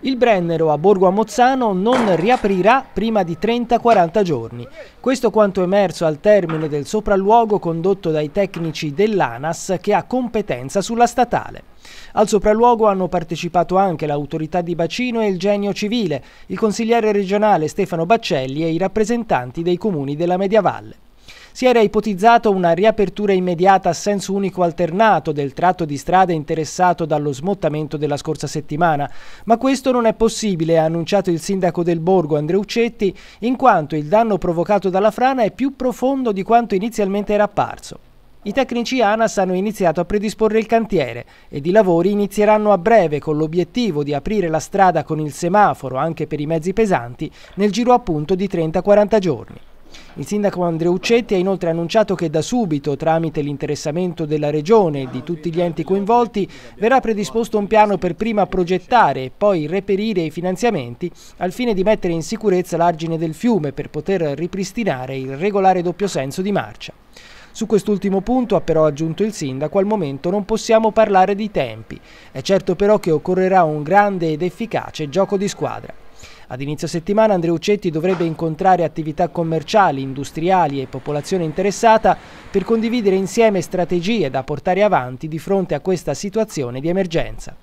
Il Brennero a Borgo Amozzano non riaprirà prima di 30-40 giorni. Questo quanto emerso al termine del sopralluogo condotto dai tecnici dell'ANAS che ha competenza sulla statale. Al sopralluogo hanno partecipato anche l'autorità di bacino e il genio civile, il consigliere regionale Stefano Baccelli e i rappresentanti dei comuni della Mediavalle si era ipotizzato una riapertura immediata a senso unico alternato del tratto di strada interessato dallo smottamento della scorsa settimana, ma questo non è possibile, ha annunciato il sindaco del Borgo Andreuccetti, in quanto il danno provocato dalla frana è più profondo di quanto inizialmente era apparso. I tecnici ANAS hanno iniziato a predisporre il cantiere ed i lavori inizieranno a breve con l'obiettivo di aprire la strada con il semaforo anche per i mezzi pesanti nel giro appunto di 30-40 giorni. Il sindaco Andreuccetti ha inoltre annunciato che da subito, tramite l'interessamento della Regione e di tutti gli enti coinvolti, verrà predisposto un piano per prima progettare e poi reperire i finanziamenti al fine di mettere in sicurezza l'argine del fiume per poter ripristinare il regolare doppio senso di marcia. Su quest'ultimo punto ha però aggiunto il sindaco, al momento non possiamo parlare di tempi, è certo però che occorrerà un grande ed efficace gioco di squadra. Ad inizio settimana Andreuccetti dovrebbe incontrare attività commerciali, industriali e popolazione interessata per condividere insieme strategie da portare avanti di fronte a questa situazione di emergenza.